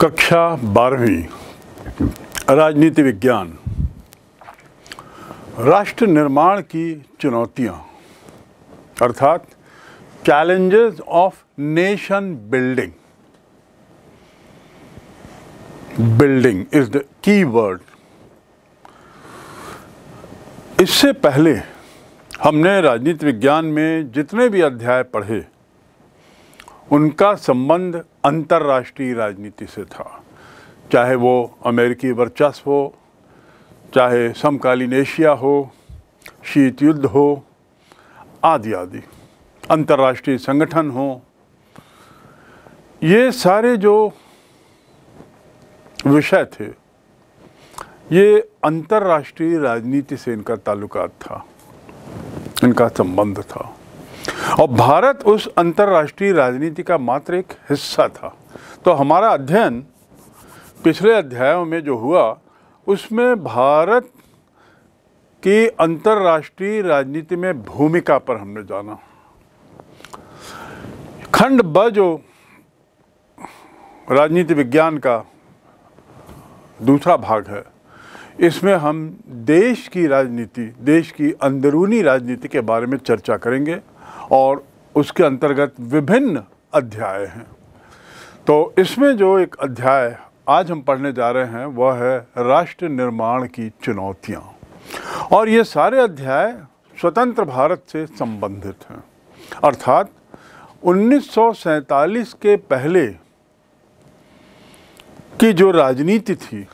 कक्षा बारहवीं राजनीति विज्ञान राष्ट्र निर्माण की चुनौतियां अर्थात challenges of nation building building is the key word इससे पहले हमने राजनीति विज्ञान में जितने भी अध्याय पढ़े उनका संबंध अंतर्राष्ट्रीय राजनीति से था चाहे वो अमेरिकी वर्चस्व हो चाहे समकालीन एशिया हो शीत युद्ध हो आदि आदि अंतर्राष्ट्रीय संगठन हो ये सारे जो विषय थे ये अंतर्राष्ट्रीय राजनीति से इनका ताल्लुक था इनका संबंध था और भारत उस अंतर्राष्ट्रीय राजनीति का मात्र एक हिस्सा था तो हमारा अध्ययन पिछले अध्यायों में जो हुआ उसमें भारत की अंतर्राष्ट्रीय राजनीति में भूमिका पर हमने जाना खंड ब जो राजनीति विज्ञान का दूसरा भाग है इसमें हम देश की राजनीति देश की अंदरूनी राजनीति के बारे में चर्चा करेंगे और उसके अंतर्गत विभिन्न अध्याय हैं तो इसमें जो एक अध्याय आज हम पढ़ने जा रहे हैं वह है राष्ट्र निर्माण की चुनौतियाँ और ये सारे अध्याय स्वतंत्र भारत से संबंधित हैं अर्थात उन्नीस के पहले की जो राजनीति थी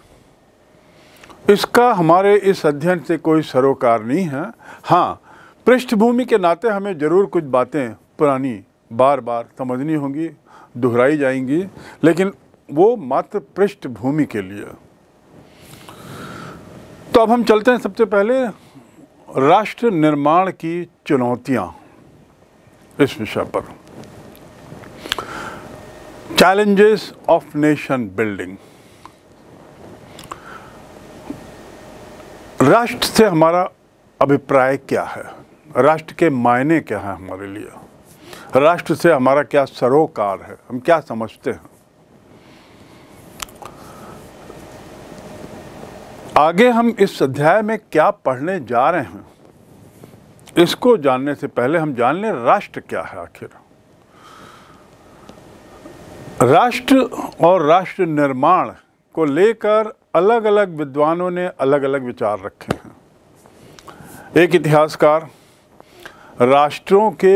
इसका हमारे इस अध्ययन से कोई सरोकार नहीं है हाँ पृष्ठभूमि के नाते हमें ज़रूर कुछ बातें पुरानी बार बार समझनी होंगी दोहराई जाएंगी लेकिन वो मात्र पृष्ठभूमि के लिए तो अब हम चलते हैं सबसे पहले राष्ट्र निर्माण की चुनौतियां इस विषय पर चैलेंजेस ऑफ नेशन बिल्डिंग राष्ट्र से हमारा अभिप्राय क्या है राष्ट्र के मायने क्या हैं हमारे लिए राष्ट्र से हमारा क्या सरोकार है हम क्या समझते हैं आगे हम इस अध्याय में क्या पढ़ने जा रहे हैं इसको जानने से पहले हम जान लें राष्ट्र क्या है आखिर राष्ट्र और राष्ट्र निर्माण को लेकर अलग अलग विद्वानों ने अलग अलग विचार रखे हैं एक इतिहासकार राष्ट्रों के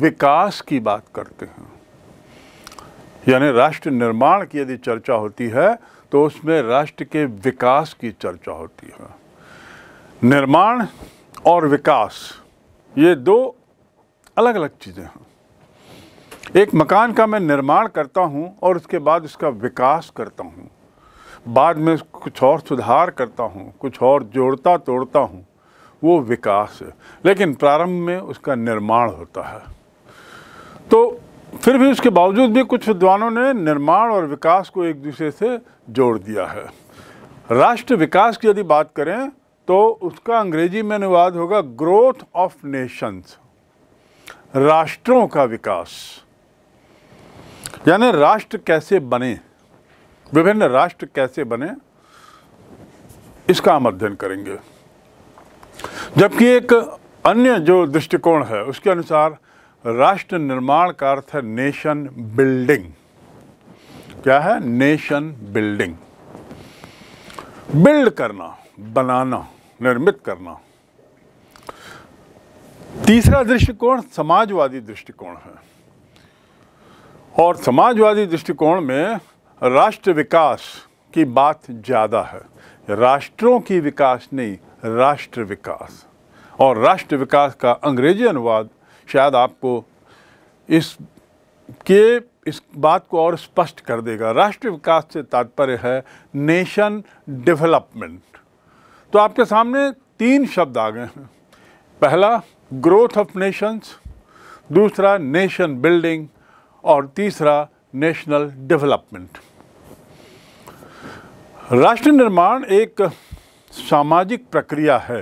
विकास की बात करते हैं यानी राष्ट्र निर्माण की यदि चर्चा होती है तो उसमें राष्ट्र के विकास की चर्चा होती है निर्माण और विकास ये दो अलग अलग चीज़ें हैं एक मकान का मैं निर्माण करता हूँ और उसके बाद उसका विकास करता हूँ बाद में कुछ और सुधार करता हूँ कुछ और जोड़ता तोड़ता हूँ वो विकास है लेकिन प्रारंभ में उसका निर्माण होता है तो फिर भी उसके बावजूद भी कुछ विद्वानों ने निर्माण और विकास को एक दूसरे से जोड़ दिया है राष्ट्र विकास की यदि बात करें तो उसका अंग्रेजी में अनुवाद होगा ग्रोथ ऑफ नेशंस राष्ट्रों का विकास यानी राष्ट्र कैसे बने विभिन्न राष्ट्र कैसे बने इसका हम अध्ययन करेंगे जबकि एक अन्य जो दृष्टिकोण है उसके अनुसार राष्ट्र निर्माण का अर्थ है नेशन बिल्डिंग क्या है नेशन बिल्डिंग बिल्ड करना बनाना निर्मित करना तीसरा दृष्टिकोण समाजवादी दृष्टिकोण है और समाजवादी दृष्टिकोण में राष्ट्र विकास की बात ज़्यादा है राष्ट्रों की विकास नहीं राष्ट्र विकास और राष्ट्र विकास का अंग्रेजी अनुवाद शायद आपको इस के इस बात को और स्पष्ट कर देगा राष्ट्र विकास से तात्पर्य है नेशन डेवलपमेंट तो आपके सामने तीन शब्द आ गए हैं पहला ग्रोथ ऑफ नेशंस दूसरा नेशन बिल्डिंग और तीसरा नेशनल डेवलपमेंट राष्ट्र निर्माण एक सामाजिक प्रक्रिया है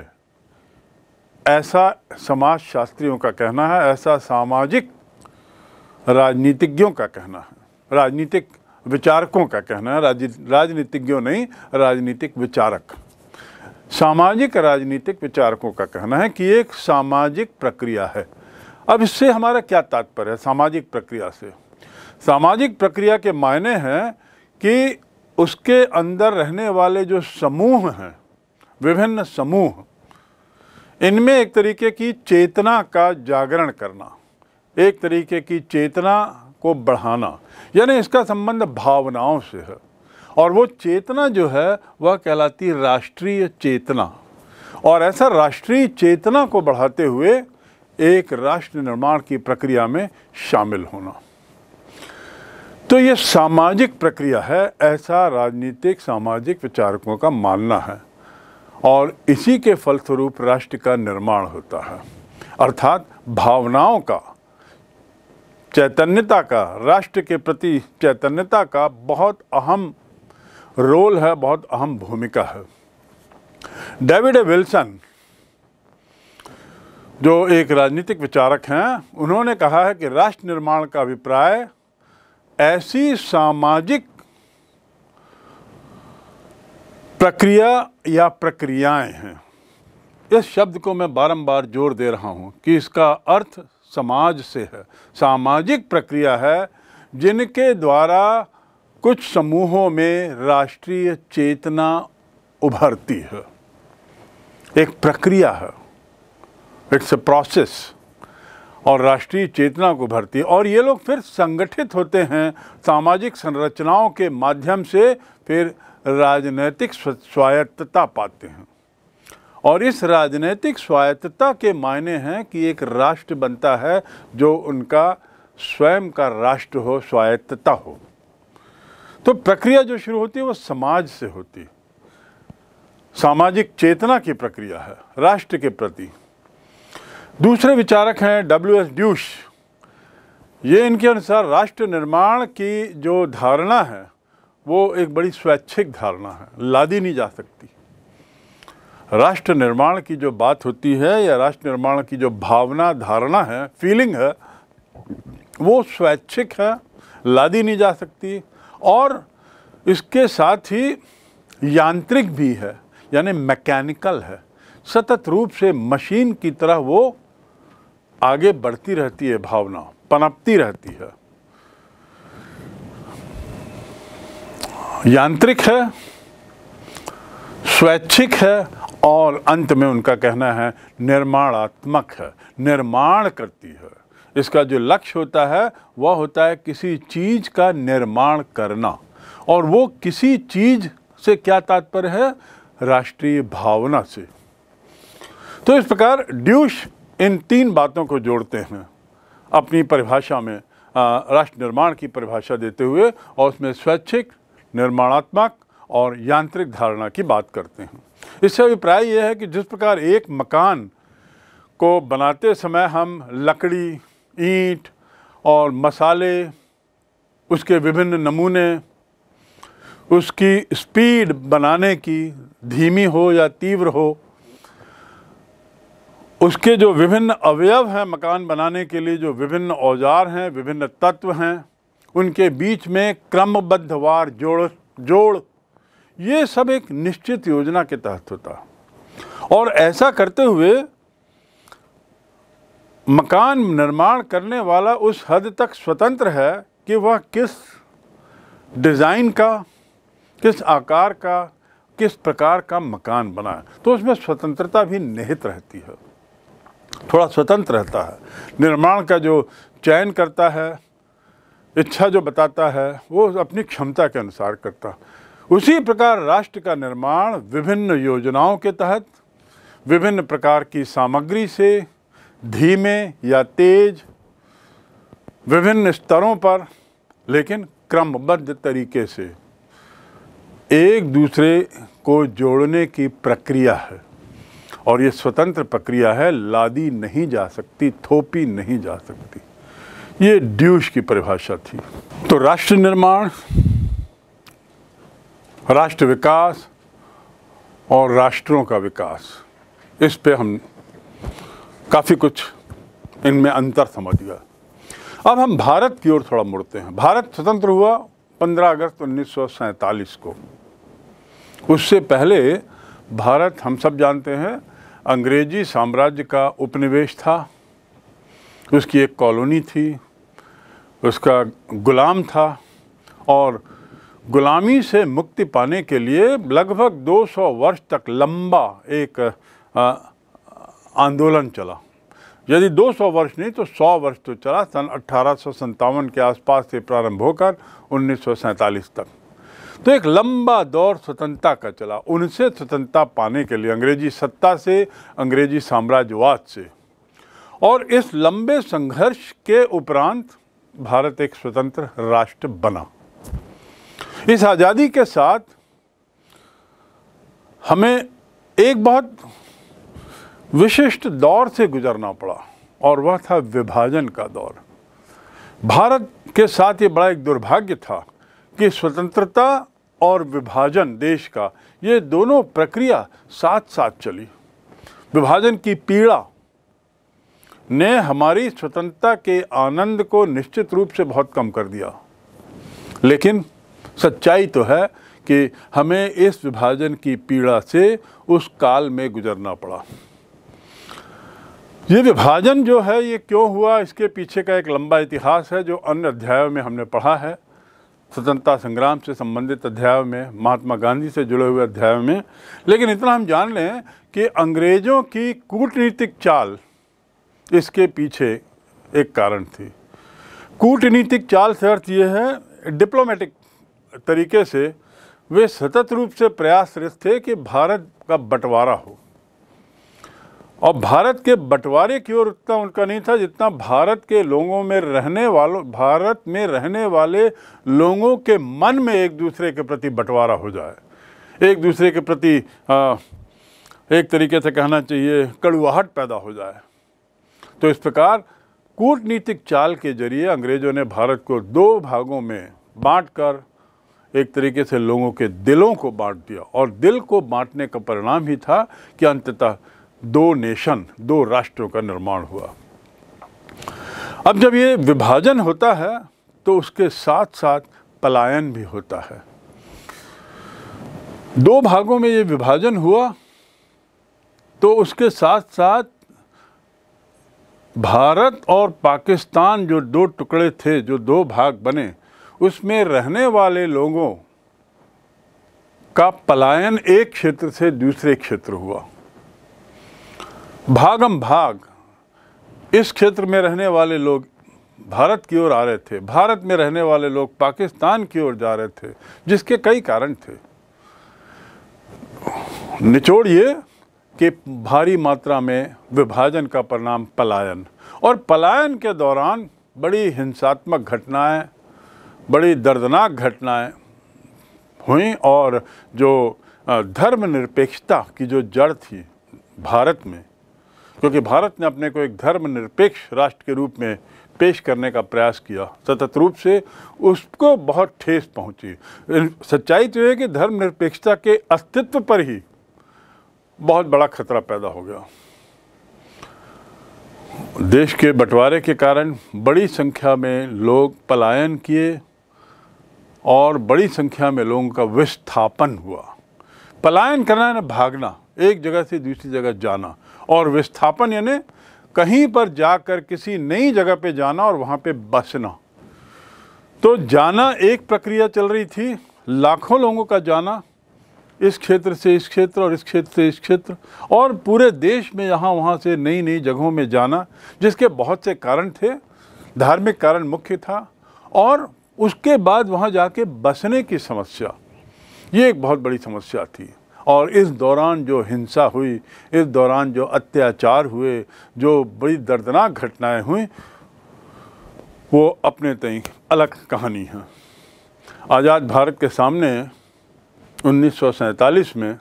ऐसा समाज शास्त्रियों का कहना है ऐसा सामाजिक राजनीतिज्ञों का कहना है राजनीतिक विचारकों का कहना है राज, राजनीतिज्ञों नहीं राजनीतिक विचारक सामाजिक राजनीतिक विचारकों का कहना है कि एक सामाजिक प्रक्रिया है अब इससे हमारा क्या तात्पर्य है सामाजिक प्रक्रिया से सामाजिक प्रक्रिया के मायने हैं कि उसके अंदर रहने वाले जो समूह हैं विभिन्न समूह इनमें एक तरीके की चेतना का जागरण करना एक तरीके की चेतना को बढ़ाना यानी इसका संबंध भावनाओं से है और वो चेतना जो है वह कहलाती है राष्ट्रीय चेतना और ऐसा राष्ट्रीय चेतना को बढ़ाते हुए एक राष्ट्र निर्माण की प्रक्रिया में शामिल होना तो ये सामाजिक प्रक्रिया है ऐसा राजनीतिक सामाजिक विचारकों का मानना है और इसी के फलस्वरूप राष्ट्र का निर्माण होता है अर्थात भावनाओं का चैतन्यता का राष्ट्र के प्रति चैतन्यता का बहुत अहम रोल है बहुत अहम भूमिका है डेविड विल्सन जो एक राजनीतिक विचारक हैं उन्होंने कहा है कि राष्ट्र निर्माण का अभिप्राय ऐसी सामाजिक प्रक्रिया या प्रक्रियाएं हैं इस शब्द को मैं बारंबार जोर दे रहा हूं कि इसका अर्थ समाज से है सामाजिक प्रक्रिया है जिनके द्वारा कुछ समूहों में राष्ट्रीय चेतना उभरती है एक प्रक्रिया है इट्स ए प्रोसेस और राष्ट्रीय चेतना को भरती है और ये लोग फिर संगठित होते हैं सामाजिक संरचनाओं के माध्यम से फिर राजनैतिक स्वायत्तता पाते हैं और इस राजनैतिक स्वायत्तता के मायने हैं कि एक राष्ट्र बनता है जो उनका स्वयं का राष्ट्र हो स्वायत्तता हो तो प्रक्रिया जो शुरू होती है वो समाज से होती सामाजिक चेतना की प्रक्रिया है राष्ट्र के प्रति दूसरे विचारक हैं डब्ल्यू एस ड्यूश ये इनके अनुसार राष्ट्र निर्माण की जो धारणा है वो एक बड़ी स्वैच्छिक धारणा है लादी नहीं जा सकती राष्ट्र निर्माण की जो बात होती है या राष्ट्र निर्माण की जो भावना धारणा है फीलिंग है वो स्वैच्छिक है लादी नहीं जा सकती और इसके साथ ही यांत्रिक भी है यानी मैकेनिकल है सतत रूप से मशीन की तरह वो आगे बढ़ती रहती है भावना पनपती रहती है यांत्रिक है स्वैच्छिक है और अंत में उनका कहना है निर्माणात्मक है निर्माण करती है इसका जो लक्ष्य होता है वह होता है किसी चीज़ का निर्माण करना और वो किसी चीज़ से क्या तात्पर्य है राष्ट्रीय भावना से तो इस प्रकार ड्यूश इन तीन बातों को जोड़ते हैं अपनी परिभाषा में राष्ट्र निर्माण की परिभाषा देते हुए और उसमें स्वैच्छिक निर्माणात्मक और यांत्रिक धारणा की बात करते हैं इससे अभिप्राय यह है कि जिस प्रकार एक मकान को बनाते समय हम लकड़ी ईंट और मसाले उसके विभिन्न नमूने उसकी स्पीड बनाने की धीमी हो या तीव्र हो उसके जो विभिन्न अवयव हैं मकान बनाने के लिए जो विभिन्न औजार हैं विभिन्न तत्व हैं उनके बीच में क्रमबद्धवार जोड़ जोड़ ये सब एक निश्चित योजना के तहत होता और ऐसा करते हुए मकान निर्माण करने वाला उस हद तक स्वतंत्र है कि वह किस डिज़ाइन का किस आकार का किस प्रकार का मकान बनाए तो उसमें स्वतंत्रता भी निहित रहती है थोड़ा स्वतंत्र रहता है निर्माण का जो चयन करता है इच्छा जो बताता है वो अपनी क्षमता के अनुसार करता उसी प्रकार राष्ट्र का निर्माण विभिन्न योजनाओं के तहत विभिन्न प्रकार की सामग्री से धीमे या तेज विभिन्न स्तरों पर लेकिन क्रमबद्ध तरीके से एक दूसरे को जोड़ने की प्रक्रिया है और ये स्वतंत्र प्रक्रिया है लादी नहीं जा सकती थोपी नहीं जा सकती ये ड्यूश की परिभाषा थी तो राष्ट्र निर्माण राष्ट्र विकास और राष्ट्रों का विकास इस पे हम काफ़ी कुछ इनमें अंतर समझ गया अब हम भारत की ओर थोड़ा मुड़ते हैं भारत स्वतंत्र हुआ 15 अगस्त उन्नीस को उससे पहले भारत हम सब जानते हैं अंग्रेजी साम्राज्य का उपनिवेश था उसकी एक कॉलोनी थी उसका गुलाम था और गुलामी से मुक्ति पाने के लिए लगभग 200 वर्ष तक लंबा एक आंदोलन चला यदि 200 वर्ष नहीं तो 100 वर्ष तो चला सन अट्ठारह के आसपास से प्रारंभ होकर उन्नीस तक तो एक लंबा दौर स्वतंत्रता का चला उनसे स्वतंत्रता पाने के लिए अंग्रेजी सत्ता से अंग्रेजी साम्राज्यवाद से और इस लंबे संघर्ष के उपरांत भारत एक स्वतंत्र राष्ट्र बना इस आज़ादी के साथ हमें एक बहुत विशिष्ट दौर से गुजरना पड़ा और वह था विभाजन का दौर भारत के साथ ये बड़ा एक दुर्भाग्य था कि स्वतंत्रता और विभाजन देश का ये दोनों प्रक्रिया साथ साथ चली विभाजन की पीड़ा ने हमारी स्वतंत्रता के आनंद को निश्चित रूप से बहुत कम कर दिया लेकिन सच्चाई तो है कि हमें इस विभाजन की पीड़ा से उस काल में गुजरना पड़ा ये विभाजन जो है ये क्यों हुआ इसके पीछे का एक लंबा इतिहास है जो अन्य अध्यायों में हमने पढ़ा है स्वतंत्रता संग्राम से संबंधित अध्यायों में महात्मा गांधी से जुड़े हुए अध्यायों में लेकिन इतना हम जान लें कि अंग्रेज़ों की कूटनीतिक चाल इसके पीछे एक कारण थी कूटनीतिक चाल से अर्थ ये है डिप्लोमेटिक तरीके से वे सतत रूप से प्रयासरत थे कि भारत का बंटवारा हो और भारत के बंटवारे की ओर उतना उनका नहीं था जितना भारत के लोगों में रहने वालों भारत में रहने वाले लोगों के मन में एक दूसरे के प्रति बंटवारा हो जाए एक दूसरे के प्रति आ, एक तरीके से कहना चाहिए कड़ुआहट पैदा हो जाए तो इस प्रकार कूटनीतिक चाल के जरिए अंग्रेज़ों ने भारत को दो भागों में बांट कर एक तरीके से लोगों के दिलों को बांट दिया और दिल को बांटने का परिणाम ही था कि अंततः दो नेशन दो राष्ट्रों का निर्माण हुआ अब जब ये विभाजन होता है तो उसके साथ साथ पलायन भी होता है दो भागों में ये विभाजन हुआ तो उसके साथ साथ भारत और पाकिस्तान जो दो टुकड़े थे जो दो भाग बने उसमें रहने वाले लोगों का पलायन एक क्षेत्र से दूसरे क्षेत्र हुआ भागम भाग इस क्षेत्र में रहने वाले लोग भारत की ओर आ रहे थे भारत में रहने वाले लोग पाकिस्तान की ओर जा रहे थे जिसके कई कारण थे निचोड़िए कि भारी मात्रा में विभाजन का परिणाम पलायन और पलायन के दौरान बड़ी हिंसात्मक घटनाएं बड़ी दर्दनाक घटनाएं हुई और जो धर्मनिरपेक्षता की जो जड़ थी भारत में क्योंकि भारत ने अपने को एक धर्मनिरपेक्ष राष्ट्र के रूप में पेश करने का प्रयास किया सतत रूप से उसको बहुत ठेस पहुंची सच्चाई तो है कि धर्मनिरपेक्षता के अस्तित्व पर ही बहुत बड़ा खतरा पैदा हो गया देश के बंटवारे के कारण बड़ी संख्या में लोग पलायन किए और बड़ी संख्या में लोगों का विस्थापन हुआ पलायन करना यानी भागना एक जगह से दूसरी जगह जाना और विस्थापन यानी कहीं पर जाकर किसी नई जगह पे जाना और वहाँ पे बसना तो जाना एक प्रक्रिया चल रही थी लाखों लोगों का जाना इस क्षेत्र से इस क्षेत्र और इस क्षेत्र से इस क्षेत्र और पूरे देश में यहाँ वहाँ से नई नई जगहों में जाना जिसके बहुत से कारण थे धार्मिक कारण मुख्य था और उसके बाद वहाँ जाके बसने की समस्या ये एक बहुत बड़ी समस्या थी और इस दौरान जो हिंसा हुई इस दौरान जो अत्याचार हुए जो बड़ी दर्दनाक घटनाएं हुई वो अपने तई अलग कहानी है आज़ाद भारत के सामने उन्नीस में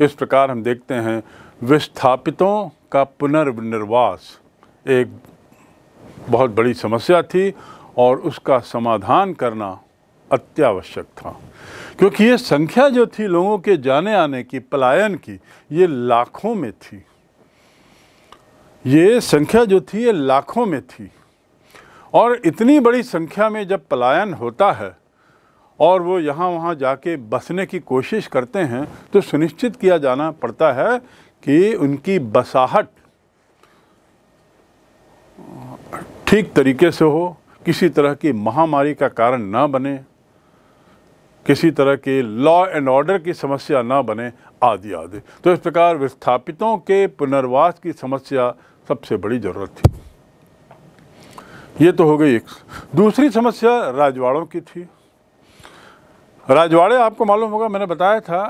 इस प्रकार हम देखते हैं विस्थापितों का पुनर्निर्वास एक बहुत बड़ी समस्या थी और उसका समाधान करना अत्यावश्यक था क्योंकि ये संख्या जो थी लोगों के जाने आने की पलायन की ये लाखों में थी ये संख्या जो थी ये लाखों में थी और इतनी बड़ी संख्या में जब पलायन होता है और वो यहाँ वहाँ जाके बसने की कोशिश करते हैं तो सुनिश्चित किया जाना पड़ता है कि उनकी बसाहट ठीक तरीके से हो किसी तरह की महामारी का कारण ना बने किसी तरह के लॉ एंड ऑर्डर की समस्या ना बने आदि आदि तो इस प्रकार विस्थापितों के पुनर्वास की समस्या सबसे बड़ी ज़रूरत थी ये तो हो गई एक दूसरी समस्या राजवाड़ों की थी राजवाड़े आपको मालूम होगा मैंने बताया था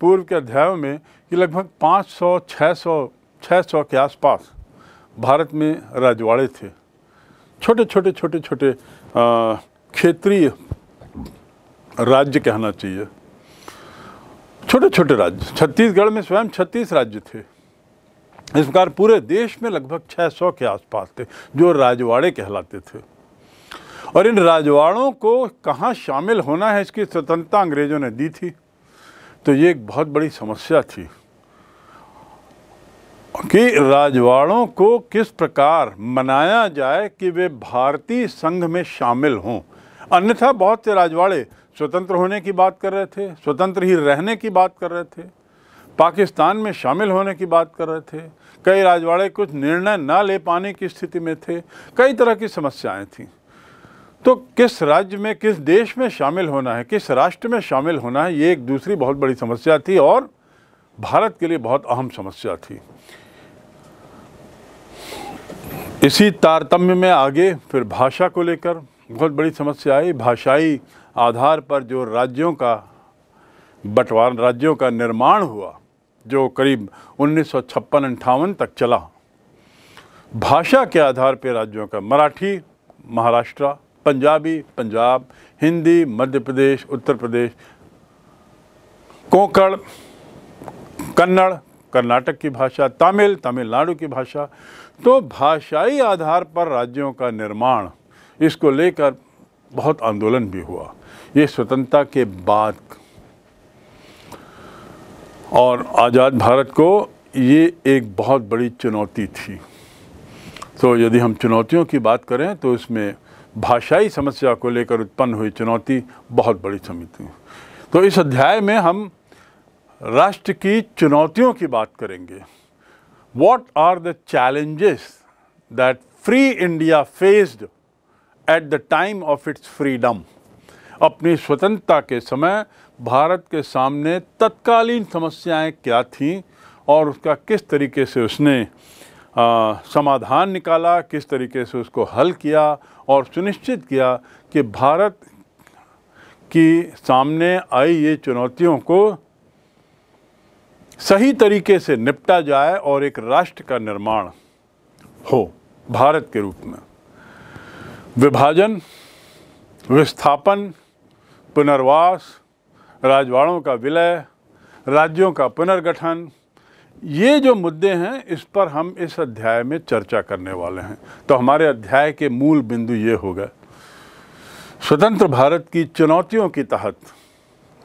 पूर्व के अध्यायों में कि लगभग 500 600 600 के आसपास भारत में राजवाड़े थे छोटे छोटे छोटे छोटे क्षेत्रीय राज्य कहना चाहिए छोटे छोटे राज्य छत्तीसगढ़ में स्वयं छत्तीस राज्य थे इस प्रकार पूरे देश में लगभग 600 के आसपास थे जो राजवाड़े कहलाते थे और इन राजवाड़ों को कहाँ शामिल होना है इसकी स्वतंत्रता अंग्रेज़ों ने दी थी तो ये एक बहुत बड़ी समस्या थी कि राजवाड़ों को किस प्रकार मनाया जाए कि वे भारतीय संघ में शामिल हों अन्यथा बहुत से राजवाड़े स्वतंत्र होने की बात कर रहे थे स्वतंत्र ही रहने की बात कर रहे थे पाकिस्तान में शामिल होने की बात कर रहे थे कई राजवाड़े कुछ निर्णय ना ले पाने की स्थिति में थे कई तरह की समस्याएं थीं तो किस राज्य में किस देश में शामिल होना है किस राष्ट्र में शामिल होना है ये एक दूसरी बहुत बड़ी समस्या थी और भारत के लिए बहुत अहम समस्या थी इसी तारतम्य में आगे फिर भाषा को लेकर बहुत बड़ी समस्या आई भाषाई आधार पर जो राज्यों का बंटवार राज्यों का निर्माण हुआ जो करीब उन्नीस सौ तक चला भाषा के आधार पर राज्यों का मराठी महाराष्ट्र पंजाबी पंजाब हिंदी मध्य प्रदेश उत्तर प्रदेश कोंकण कन्नड़ कर्नाटक की भाषा तमिल तमिलनाडु की भाषा तो भाषाई आधार पर राज्यों का निर्माण इसको लेकर बहुत आंदोलन भी हुआ ये स्वतंत्रता के बाद और आज़ाद भारत को ये एक बहुत बड़ी चुनौती थी तो यदि हम चुनौतियों की बात करें तो इसमें भाषाई समस्या को लेकर उत्पन्न हुई चुनौती बहुत बड़ी समिति तो इस अध्याय में हम राष्ट्र की चुनौतियों की बात करेंगे what are the challenges that free India faced at the time of its freedom अपनी स्वतंत्रता के समय भारत के सामने तत्कालीन समस्याएं क्या थीं और उसका किस तरीके से उसने आ, समाधान निकाला किस तरीके से उसको हल किया और सुनिश्चित किया कि भारत की सामने आई ये चुनौतियों को सही तरीके से निपटा जाए और एक राष्ट्र का निर्माण हो भारत के रूप में विभाजन विस्थापन पुनर्वास राजवाड़ों का विलय राज्यों का पुनर्गठन ये जो मुद्दे हैं इस पर हम इस अध्याय में चर्चा करने वाले हैं तो हमारे अध्याय के मूल बिंदु ये होगा स्वतंत्र भारत की चुनौतियों के तहत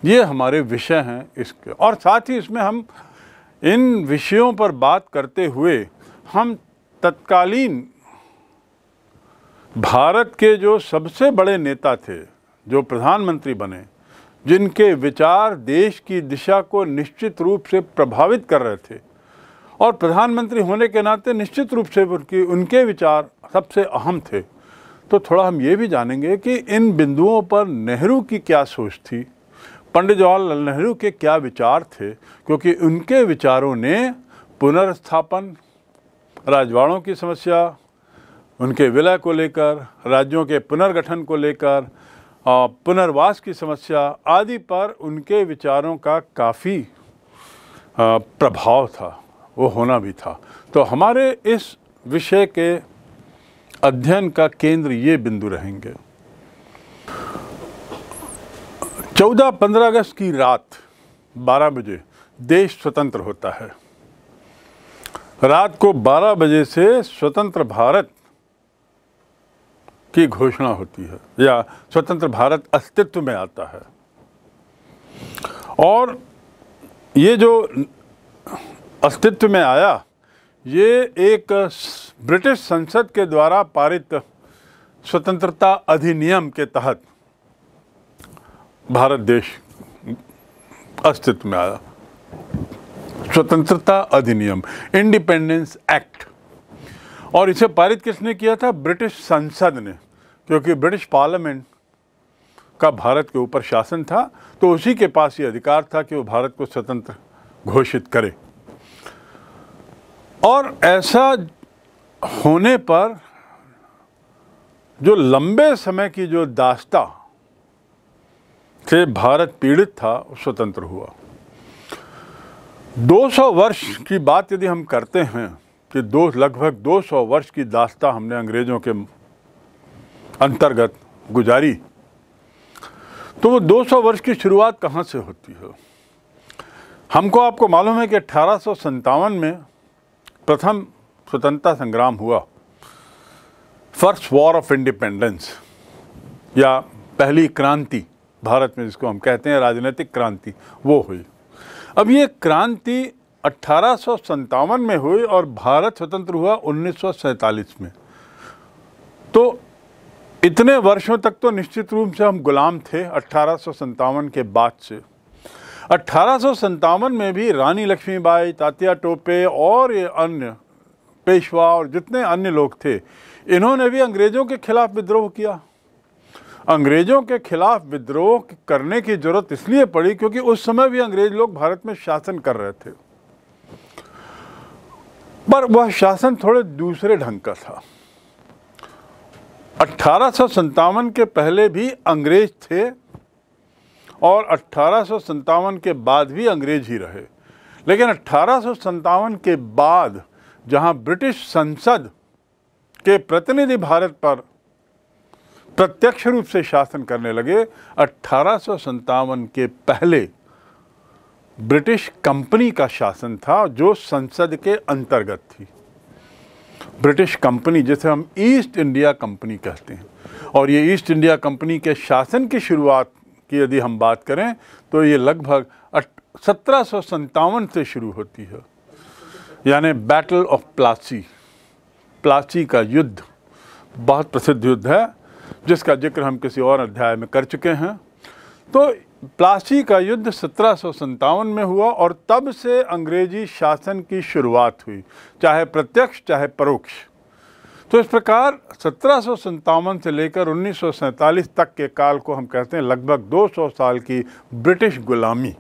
ये हमारे विषय हैं इसके और साथ ही इसमें हम इन विषयों पर बात करते हुए हम तत्कालीन भारत के जो सबसे बड़े नेता थे जो प्रधानमंत्री बने जिनके विचार देश की दिशा को निश्चित रूप से प्रभावित कर रहे थे और प्रधानमंत्री होने के नाते निश्चित रूप से उनकी उनके विचार सबसे अहम थे तो थोड़ा हम ये भी जानेंगे कि इन बिंदुओं पर नेहरू की क्या सोच थी पंडित जवाहरलाल नेहरू के क्या विचार थे क्योंकि उनके विचारों ने पुनर्स्थापन राजवाड़ों की समस्या उनके विलय को लेकर राज्यों के पुनर्गठन को लेकर पुनर्वास की समस्या आदि पर उनके विचारों का काफ़ी प्रभाव था वो होना भी था तो हमारे इस विषय के अध्ययन का केंद्र ये बिंदु रहेंगे चौदह पंद्रह अगस्त की रात बारह बजे देश स्वतंत्र होता है रात को बारह बजे से स्वतंत्र भारत की घोषणा होती है या स्वतंत्र भारत अस्तित्व में आता है और ये जो अस्तित्व में आया ये एक ब्रिटिश संसद के द्वारा पारित स्वतंत्रता अधिनियम के तहत भारत देश अस्तित्व में आया स्वतंत्रता अधिनियम इंडिपेंडेंस एक्ट और इसे पारित किसने किया था ब्रिटिश संसद ने क्योंकि ब्रिटिश पार्लियामेंट का भारत के ऊपर शासन था तो उसी के पास ये अधिकार था कि वो भारत को स्वतंत्र घोषित करे और ऐसा होने पर जो लंबे समय की जो दास्ता से भारत पीड़ित था स्वतंत्र हुआ 200 वर्ष की बात यदि हम करते हैं कि दो लगभग 200 वर्ष की दास्ता हमने अंग्रेज़ों के अंतर्गत गुजारी तो वो 200 वर्ष की शुरुआत कहाँ से होती है हो? हमको आपको मालूम है कि अठारह में प्रथम स्वतंत्रता संग्राम हुआ फर्स्ट वॉर ऑफ इंडिपेंडेंस या पहली क्रांति भारत में जिसको हम कहते हैं राजनीतिक क्रांति वो हुई अब ये क्रांति अट्ठारह में हुई और भारत स्वतंत्र हुआ उन्नीस में तो इतने वर्षों तक तो निश्चित रूप से हम गुलाम थे अट्ठारह के बाद से अट्ठारह में भी रानी लक्ष्मीबाई तात्या टोपे और ये अन्य पेशवा और जितने अन्य लोग थे इन्होंने भी अंग्रेज़ों के खिलाफ विद्रोह किया अंग्रेज़ों के खिलाफ विद्रोह करने की ज़रूरत इसलिए पड़ी क्योंकि उस समय भी अंग्रेज़ लोग भारत में शासन कर रहे थे पर वह शासन थोड़े दूसरे ढंग का था अट्ठारह के पहले भी अंग्रेज थे और अट्ठारह के बाद भी अंग्रेज ही रहे लेकिन अट्ठारह के बाद जहां ब्रिटिश संसद के प्रतिनिधि भारत पर प्रत्यक्ष रूप से शासन करने लगे अट्ठारह के पहले ब्रिटिश कंपनी का शासन था जो संसद के अंतर्गत थी ब्रिटिश कंपनी जिसे हम ईस्ट इंडिया कंपनी कहते हैं और ये ईस्ट इंडिया कंपनी के शासन की शुरुआत की यदि हम बात करें तो ये लगभग सत्रह से शुरू होती है यानी बैटल ऑफ प्लासी प्लासी का युद्ध बहुत प्रसिद्ध युद्ध है जिसका जिक्र हम किसी और अध्याय में कर चुके हैं तो प्लासी का युद्ध सत्रह में हुआ और तब से अंग्रेजी शासन की शुरुआत हुई चाहे प्रत्यक्ष चाहे परोक्ष तो इस प्रकार सत्रह से लेकर उन्नीस तक के काल को हम कहते हैं लगभग 200 साल की ब्रिटिश गुलामी